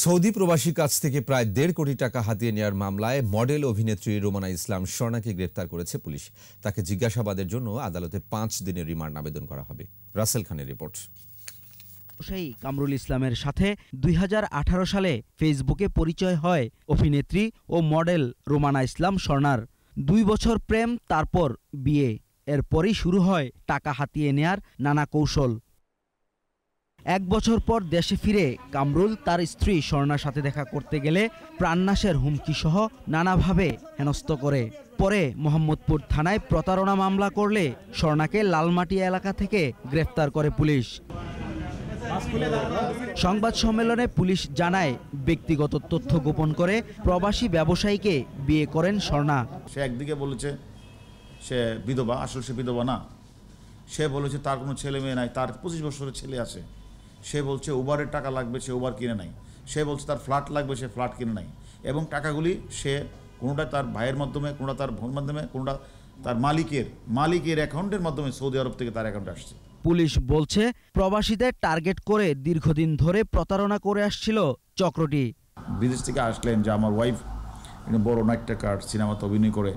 Saudi প্রবাসীর কাছ থেকে প্রায় দেড় কোটি টাকা হাতিয়ে নেওয়ার মামলায় মডেল অভিনেত্রী রোমানা ইসলাম স্বর্ণাকে গ্রেপ্তার করেছে পুলিশ তাকে জিজ্ঞাসাবাদের জন্য আদালতে পাঁচ দিনের রিমান্ড আবেদন করা হবে রাসেল খানের রিপোর্ট সেই কামরুল ইসলামের সাথে দুই সালে ফেসবুকে পরিচয় হয় অভিনেত্রী ও মডেল রোমানা ইসলাম স্বর্ণার দুই বছর প্রেম তারপর বিয়ে এরপরই শুরু হয় টাকা হাতিয়ে নেয়ার নানা কৌশল এক বছর পর দেশে ফিরে কামরুল তার স্ত্রী স্বর্ণার সাথে দেখা করতে গেলে প্রাণনাশের হুমকিসহ নানাভাবে হেনস্থ করে পরে মোহাম্মদপুর থানায় প্রতারণা মামলা করলে স্বর্ণাকে লালমাটি এলাকা থেকে গ্রেফতার করে পুলিশ সংবাদ সম্মেলনে পুলিশ জানায় ব্যক্তিগত তথ্য গোপন করে প্রবাসী ব্যবসায়ীকে বিয়ে করেন স্বর্ণা সে একদিকে বলেছে সে বিধবা আসলে সে বিধবা না সে বলেছে তার কোনো ছেলে মেয়ে নাই তার পঁচিশ বছরের ছেলে আছে সে বলছে উবারের টাকা লাগবে সে উবার কিনে নাই সে বলছে তার ফ্ল্যাট লাগবে সে ফ্ল্যাট কিনে নাই এবং টাকাগুলি সে কোনোটা তার ভাইয়ের মাধ্যমে কোনোটা তার ভোর মাধ্যমে কোনোটা তার মালিকের মালিকের অ্যাকাউন্টের মাধ্যমে সৌদি আরব থেকে তার অ্যাকাউন্টে আসছে পুলিশ বলছে প্রবাসীদের টার্গেট করে দীর্ঘদিন ধরে প্রতারণা করে আসছিল চক্রটি বিদেশ থেকে আসলেন যে আমার ওয়াইফ বড় নাট্যকার সিনেমাতে অভিনয় করে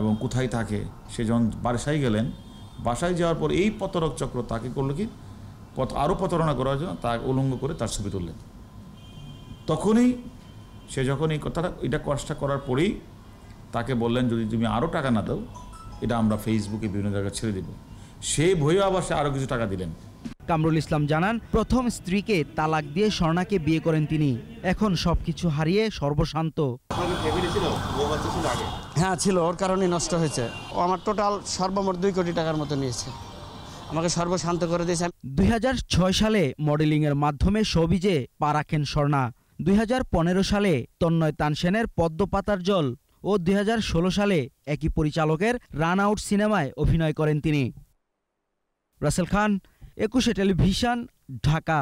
এবং কোথায় থাকে সে যখন বাসায় গেলেন বাসায় যাওয়ার পর এই প্রতারক চক্র তাকে করলো কি কত আরও প্রতারণা করার জন্য তা উলঙ্গ করে তার ছবি তুললেন তখনই সে যখন এই কথাটা এটা কষ্টটা করার পরেই তাকে বললেন যদি তুমি আরও টাকা না দাও এটা আমরা ফেসবুকে বিভিন্ন জায়গায় ছেড়ে দেব সে ভয়ে আবার সে আরও কিছু টাকা দিলেন কামরুল ইসলাম জানান প্রথম স্ত্রীকে তালাক দিয়ে স্বর্ণাকে বিয়ে করেন তিনি এখন সব কিছু হারিয়ে সর্বশান্ত হ্যাঁ ছিল ওর কারণে নষ্ট হয়েছে ও আমার টোটাল সর্বমোট দুই কোটি টাকার মতো নিয়েছে আমাকে সর্বশান্ত করে দিয়েছে দুই সালে মডেলিংয়ের মাধ্যমে সবিজে পা রাখেন স্বর্ণা দুই সালে তন্ময় তানসেনের পদ্মপাতার জল ও দুই সালে একই পরিচালকের রান আউট সিনেমায় অভিনয় করেন তিনি রাসেল খান একুশে টেলিভিশন ঢাকা